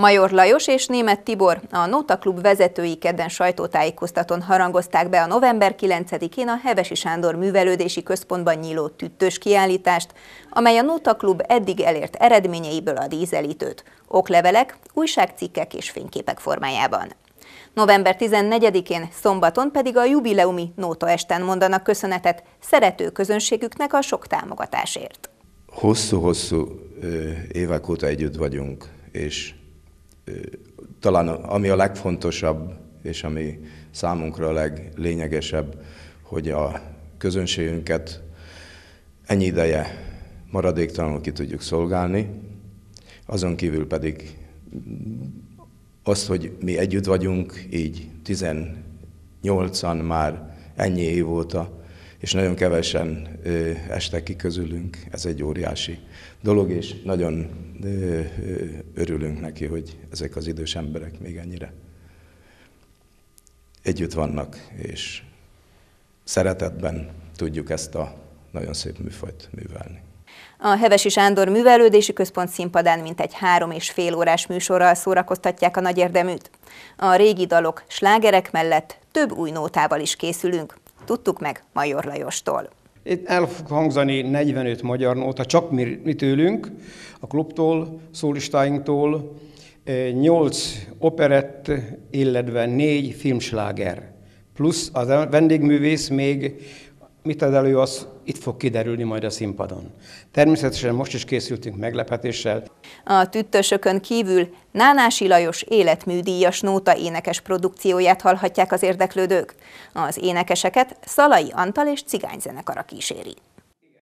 Major Lajos és német Tibor, a Nóta Klub vezetői kedden sajtótájékoztatón harangozták be a november 9-én a Hevesi Sándor Művelődési Központban nyíló tüttős kiállítást, amely a Nóta Klub eddig elért eredményeiből ad ízelítőt, oklevelek, újságcikkek és fényképek formájában. November 14-én, szombaton pedig a jubileumi Nóta Esten mondanak köszönetet szerető közönségüknek a sok támogatásért. Hosszú-hosszú évek óta együtt vagyunk, és talán ami a legfontosabb, és ami számunkra a leglényegesebb, hogy a közönségünket ennyi ideje maradéktalanul ki tudjuk szolgálni, azon kívül pedig azt, hogy mi együtt vagyunk, így 18-an már ennyi év óta, és nagyon kevesen estek ki közülünk, ez egy óriási dolog, és nagyon örülünk neki, hogy ezek az idős emberek még ennyire együtt vannak, és szeretetben tudjuk ezt a nagyon szép műfajt művelni. A Hevesi Sándor Művelődési Központ színpadán mintegy három és fél órás műsorral szórakoztatják a nagy érdeműt. A régi dalok, slágerek mellett több új nótával is készülünk tudtuk meg Major Lajostól. Itt el fog hangzani 45 magyar nóta, csak mi, mi tőlünk, a klubtól, szólistáinktól, 8 operett, illetve 4 filmsláger. Plusz a vendégművész még Mit ad elő, az itt fog kiderülni majd a színpadon. Természetesen most is készültünk meglepetéssel. A tüttösökön kívül Nánási Lajos életműdíjas nóta énekes produkcióját hallhatják az érdeklődők. Az énekeseket Szalai Antal és cigányzenekara kíséri.